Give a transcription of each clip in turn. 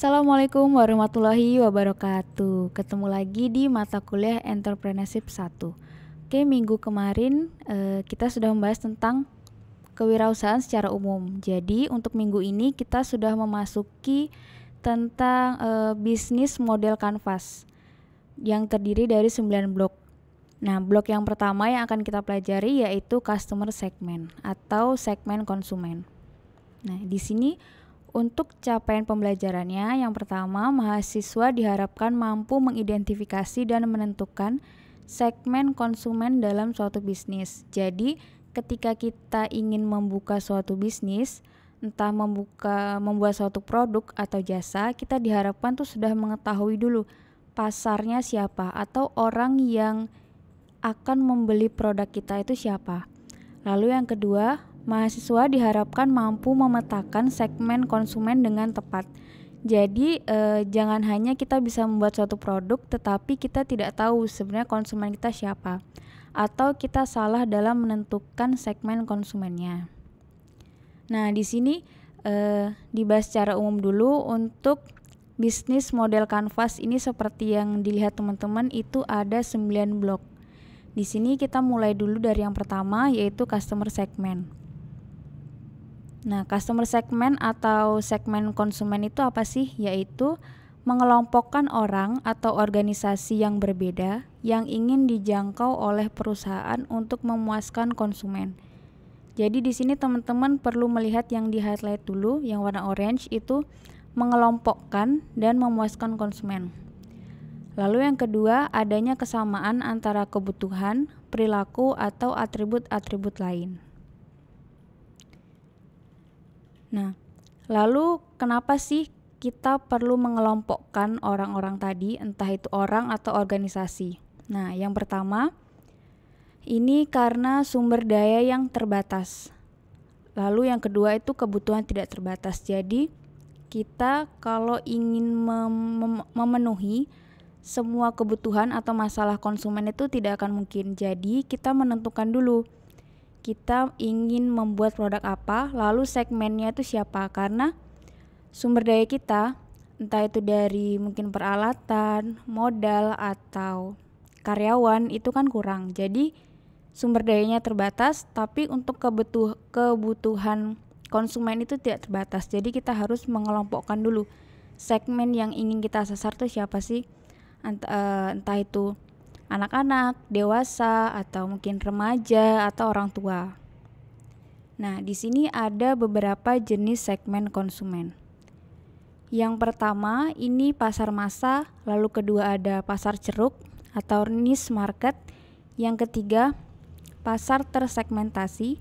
Assalamualaikum warahmatullahi wabarakatuh. Ketemu lagi di mata kuliah Entrepreneurship 1. Oke, minggu kemarin eh, kita sudah membahas tentang kewirausahaan secara umum. Jadi, untuk minggu ini kita sudah memasuki tentang eh, bisnis model kanvas yang terdiri dari 9 blok. Nah, blok yang pertama yang akan kita pelajari yaitu customer segment atau segmen konsumen. Nah, di sini untuk capaian pembelajarannya, yang pertama, mahasiswa diharapkan mampu mengidentifikasi dan menentukan segmen konsumen dalam suatu bisnis. Jadi, ketika kita ingin membuka suatu bisnis, entah membuka membuat suatu produk atau jasa, kita diharapkan tuh sudah mengetahui dulu pasarnya siapa atau orang yang akan membeli produk kita itu siapa. Lalu yang kedua, mahasiswa diharapkan mampu memetakan segmen konsumen dengan tepat. Jadi eh, jangan hanya kita bisa membuat suatu produk tetapi kita tidak tahu sebenarnya konsumen kita siapa atau kita salah dalam menentukan segmen konsumennya. Nah, di sini eh, dibahas secara umum dulu untuk bisnis model kanvas ini seperti yang dilihat teman-teman itu ada 9 blok. Di sini kita mulai dulu dari yang pertama yaitu customer segment. Nah, customer segment atau segmen konsumen itu apa sih? Yaitu mengelompokkan orang atau organisasi yang berbeda yang ingin dijangkau oleh perusahaan untuk memuaskan konsumen. Jadi di sini teman-teman perlu melihat yang di highlight dulu yang warna orange itu mengelompokkan dan memuaskan konsumen. Lalu yang kedua, adanya kesamaan antara kebutuhan, perilaku atau atribut-atribut lain. Nah, lalu kenapa sih kita perlu mengelompokkan orang-orang tadi, entah itu orang atau organisasi? Nah, yang pertama, ini karena sumber daya yang terbatas. Lalu yang kedua itu kebutuhan tidak terbatas. Jadi, kita kalau ingin mem mem memenuhi semua kebutuhan atau masalah konsumen itu tidak akan mungkin. Jadi, kita menentukan dulu kita ingin membuat produk apa, lalu segmennya itu siapa karena sumber daya kita entah itu dari mungkin peralatan, modal atau karyawan itu kan kurang. Jadi sumber dayanya terbatas, tapi untuk kebutuh kebutuhan konsumen itu tidak terbatas. Jadi kita harus mengelompokkan dulu segmen yang ingin kita sasar itu siapa sih? Eh, entah itu anak-anak, dewasa, atau mungkin remaja atau orang tua. Nah, di sini ada beberapa jenis segmen konsumen. Yang pertama ini pasar massa, lalu kedua ada pasar ceruk atau niche market, yang ketiga pasar tersegmentasi,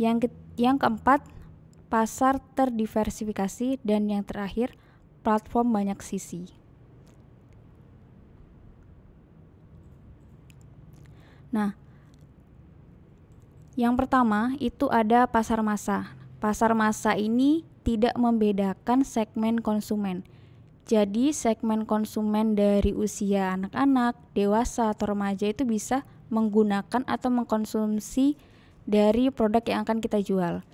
yang ke yang keempat pasar terdiversifikasi dan yang terakhir platform banyak sisi. Nah, yang pertama itu ada pasar massa. Pasar massa ini tidak membedakan segmen konsumen. Jadi, segmen konsumen dari usia anak-anak, dewasa, atau remaja itu bisa menggunakan atau mengkonsumsi dari produk yang akan kita jual.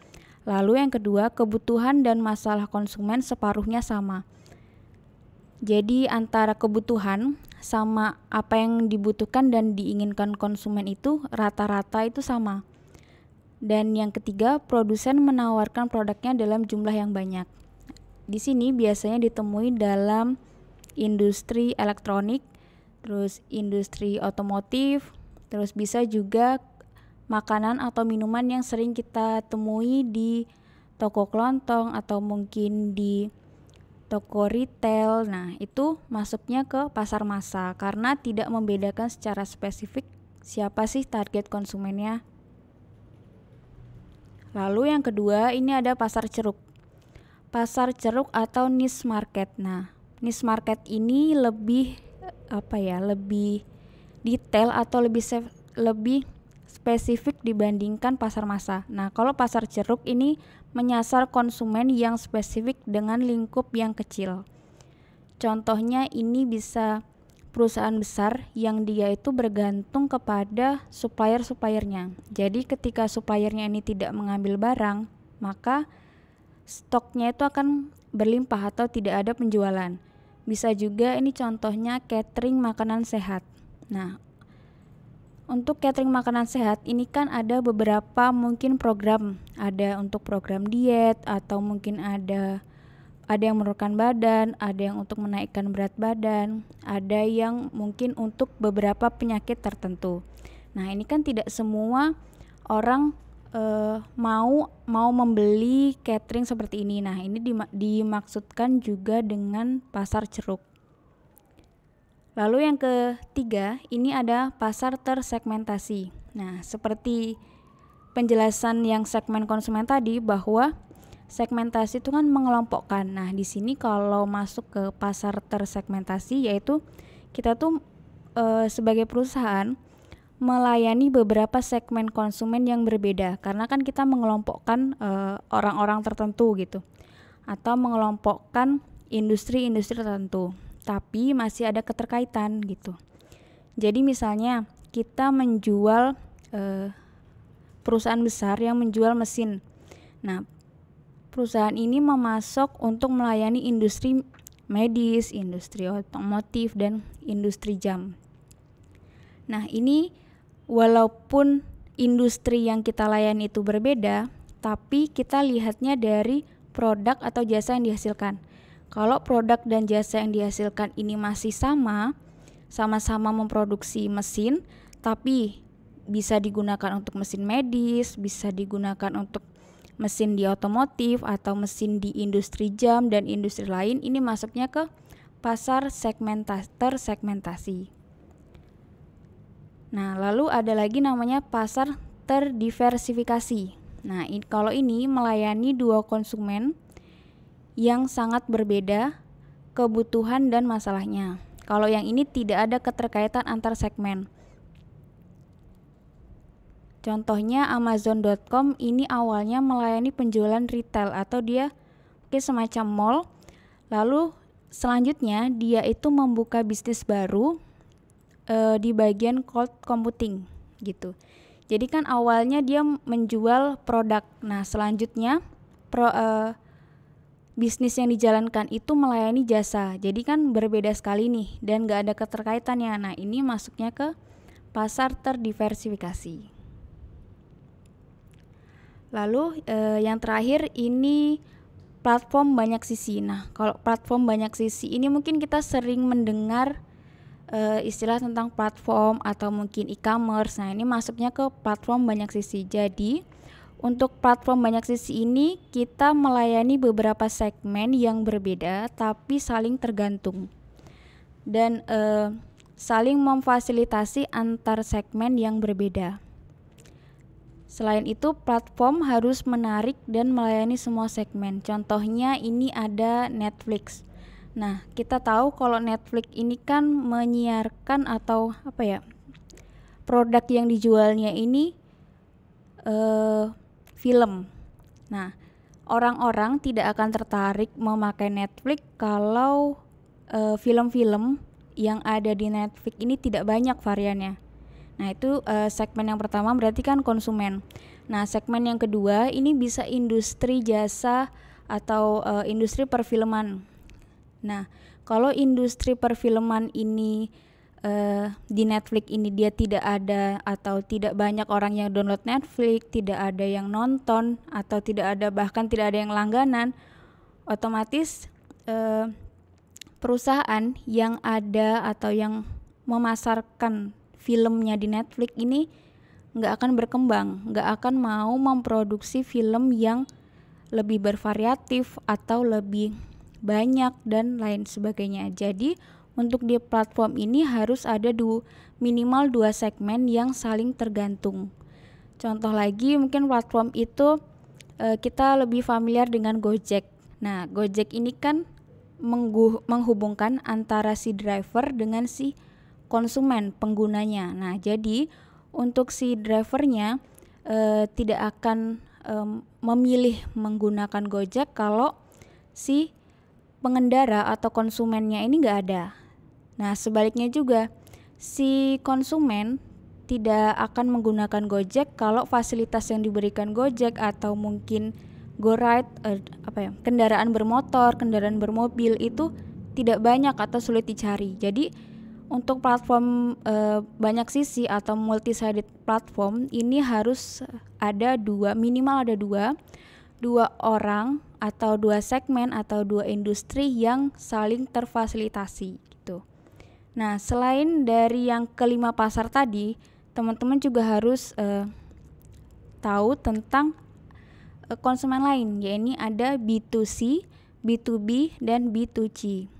Lalu, yang kedua, kebutuhan dan masalah konsumen separuhnya sama. Jadi, antara kebutuhan sama apa yang dibutuhkan dan diinginkan konsumen itu rata-rata itu sama. Dan yang ketiga, produsen menawarkan produknya dalam jumlah yang banyak. Di sini biasanya ditemui dalam industri elektronik, terus industri otomotif, terus bisa juga makanan atau minuman yang sering kita temui di toko kelontong atau mungkin di toko retail. Nah, itu masuknya ke pasar masa karena tidak membedakan secara spesifik siapa sih target konsumennya. Lalu yang kedua, ini ada pasar ceruk. Pasar ceruk atau niche market. Nah, niche market ini lebih eh, apa ya? Lebih detail atau lebih lebih spesifik dibandingkan pasar massa. Nah, kalau pasar ceruk ini menyasar konsumen yang spesifik dengan lingkup yang kecil. Contohnya ini bisa perusahaan besar yang dia itu bergantung kepada supplier-suppliernya. Jadi ketika suppliernya ini tidak mengambil barang, maka stoknya itu akan berlimpah atau tidak ada penjualan. Bisa juga ini contohnya catering makanan sehat. Nah, untuk catering makanan sehat ini kan ada beberapa mungkin program, ada untuk program diet atau mungkin ada ada yang menurunkan badan, ada yang untuk menaikkan berat badan, ada yang mungkin untuk beberapa penyakit tertentu. Nah, ini kan tidak semua orang eh, mau mau membeli catering seperti ini. Nah, ini dimaksudkan juga dengan pasar ceruk. Lalu yang ketiga, ini ada pasar tersegmentasi. Nah, seperti penjelasan yang segmen konsumen tadi bahwa segmentasi itu kan mengelompokkan. Nah, di sini kalau masuk ke pasar tersegmentasi yaitu kita tuh e, sebagai perusahaan melayani beberapa segmen konsumen yang berbeda karena kan kita mengelompokkan eh, orang-orang e, tertentu gitu atau mengelompokkan industri-industri tertentu tapi masih ada keterkaitan gitu. Jadi misalnya kita menjual eh, perusahaan besar yang menjual mesin. Nah, perusahaan ini memasok untuk melayani industri medis, industri otomotif dan industri jam. Nah, ini walaupun industri yang kita layani itu berbeda, tapi kita lihatnya dari produk atau jasa yang dihasilkan. Kalau produk dan jasa yang dihasilkan ini masih sama, sama-sama memproduksi mesin, tapi bisa digunakan untuk mesin medis, bisa digunakan untuk mesin di otomotif atau mesin di industri jam dan industri lain, ini masuknya ke pasar segmentasi. tersegmentasi. Nah, lalu ada lagi namanya pasar terdiversifikasi. Nah, in, kalau ini melayani dua konsumen yang sangat berbeda kebutuhan dan masalahnya. Kalau yang ini tidak ada keterkaitan antar segmen. Contohnya Amazon.com ini awalnya melayani penjualan retail atau dia mungkin semacam mall. Lalu selanjutnya dia itu membuka bisnis baru e, di bagian cloud computing gitu. Jadi kan awalnya dia menjual produk. Nah selanjutnya pro, e, bisnis yang dijalankan itu melayani jasa. Jadi kan berbeda sekali nih dan gak ada keterkaitannya. Nah ini masuknya ke pasar terdiversifikasi. Lalu eh, yang terakhir ini platform banyak sisi. Nah kalau platform banyak sisi ini mungkin kita sering mendengar eh, istilah tentang platform atau mungkin e-commerce. Nah, ini masuknya ke platform banyak sisi. Jadi, untuk platform banyak sisi ini, kita melayani beberapa segmen yang berbeda tapi saling tergantung dan eh, saling memfasilitasi antar segmen yang berbeda. Selain itu, platform harus menarik dan melayani semua segmen. Contohnya ini ada Netflix. Nah, kita tahu kalau Netflix ini kan menyiarkan atau apa ya? Produk yang dijualnya ini Uh, film. Nah, orang-orang tidak akan tertarik memakai Netflix kalau film eh, film-film yang ada di Netflix ini tidak banyak variannya. Nah, itu uh, segmen yang pertama berarti kan konsumen. Nah, segmen yang kedua ini bisa industri jasa atau uh, industri perfilman. Nah, kalau industri perfilman ini uh, di Netflix ini dia tidak ada atau tidak banyak orang yang download Netflix, tidak ada yang nonton atau tidak ada bahkan tidak ada yang langganan, otomatis uh, perusahaan yang ada atau yang memasarkan filmnya di Netflix ini nggak akan berkembang, nggak akan mau memproduksi film yang lebih bervariatif atau lebih banyak dan lain sebagainya. Jadi untuk di platform ini harus ada du minimal dua segmen yang saling tergantung. Contoh lagi mungkin platform itu e, kita lebih familiar dengan Gojek. Nah, Gojek ini kan menghubungkan antara si driver dengan si konsumen penggunanya. Nah, jadi untuk si drivernya e, tidak akan e, memilih menggunakan Gojek kalau si pengendara atau konsumennya ini nggak ada. Nah, sebaliknya juga, si konsumen tidak akan menggunakan Gojek kalau fasilitas yang diberikan Gojek atau mungkin go ride eh, apa ya, kendaraan bermotor, kendaraan bermobil itu tidak banyak atau sulit dicari. Jadi untuk platform eh, banyak sisi atau multi sided platform ini harus ada dua minimal ada dua dua orang atau dua segmen atau dua industri yang saling terfasilitasi Nah, selain dari yang kelima pasar tadi, teman-teman juga harus uh, tahu tentang uh, konsumen lain, yaitu ada B2C, B2B, dan B2C.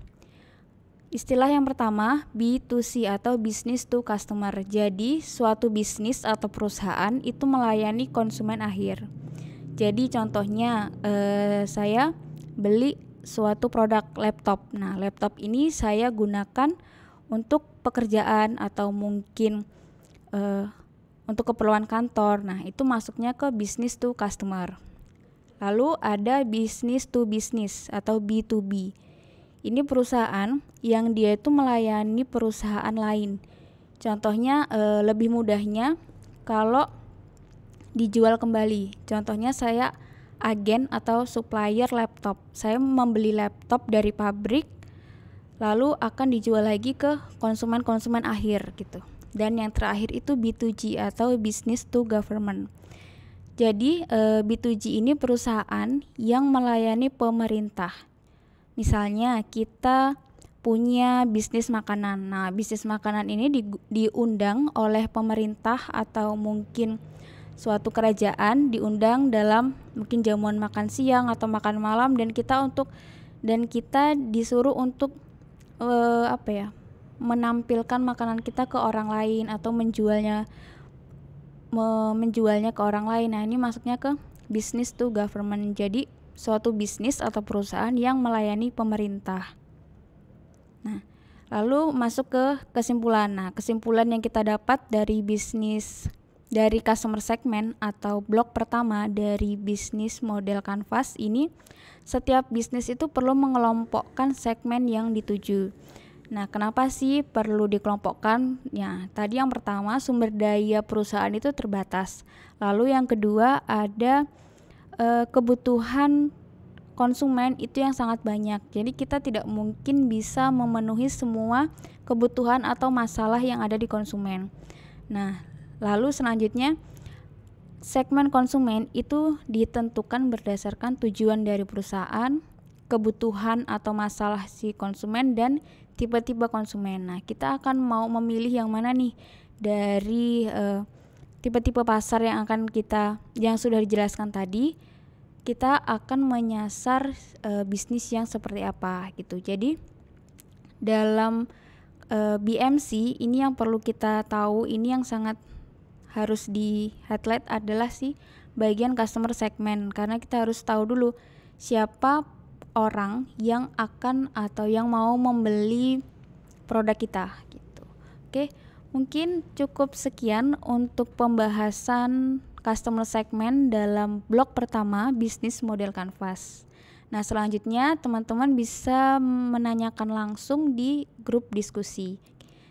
Istilah yang pertama, B2C atau business to customer. Jadi, suatu bisnis atau perusahaan itu melayani konsumen akhir. Jadi, contohnya uh, saya beli suatu produk laptop. Nah, laptop ini saya gunakan untuk pekerjaan atau mungkin uh, untuk keperluan kantor. Nah, itu masuknya ke bisnis to customer. Lalu ada bisnis to bisnis atau B2B. Ini perusahaan yang dia itu melayani perusahaan lain. Contohnya e, lebih mudahnya kalau dijual kembali. Contohnya saya agen atau supplier laptop. Saya membeli laptop dari pabrik lalu akan dijual lagi ke konsumen-konsumen akhir gitu. Dan yang terakhir itu B2G atau business to government. Jadi eh, B2G ini perusahaan yang melayani pemerintah. Misalnya kita punya bisnis makanan. Nah, bisnis makanan ini di, diundang oleh pemerintah atau mungkin suatu kerajaan diundang dalam mungkin jamuan makan siang atau makan malam dan kita untuk dan kita disuruh untuk uh, apa ya menampilkan makanan kita ke orang lain atau menjualnya me menjualnya ke orang lain. Nah, ini masuknya ke bisnis tuh government. Jadi, suatu bisnis atau perusahaan yang melayani pemerintah. Nah, lalu masuk ke kesimpulan. Nah, kesimpulan yang kita dapat dari bisnis dari customer segment atau blok pertama dari bisnis model kanvas ini setiap bisnis itu perlu mengelompokkan segmen yang dituju. Nah, kenapa sih perlu dikelompokkan? Ya, tadi yang pertama sumber daya perusahaan itu terbatas. Lalu yang kedua ada e, kebutuhan konsumen itu yang sangat banyak. Jadi kita tidak mungkin bisa memenuhi semua kebutuhan atau masalah yang ada di konsumen. Nah, Lalu selanjutnya segmen konsumen itu ditentukan berdasarkan tujuan dari perusahaan, kebutuhan atau masalah si konsumen dan tipe-tipe konsumen. Nah, kita akan mau memilih yang mana nih dari tipe eh, tipe-tipe pasar yang akan kita yang sudah dijelaskan tadi. Kita akan menyasar uh, bisnis yang seperti apa gitu. Jadi dalam uh, eh, BMC ini yang perlu kita tahu, ini yang sangat harus di highlight adalah sih bagian customer segment karena kita harus tahu dulu siapa orang yang akan atau yang mau membeli produk kita gitu. Oke, mungkin cukup sekian untuk pembahasan customer segment dalam blok pertama bisnis model kanvas. Nah, selanjutnya teman-teman bisa menanyakan langsung di grup diskusi.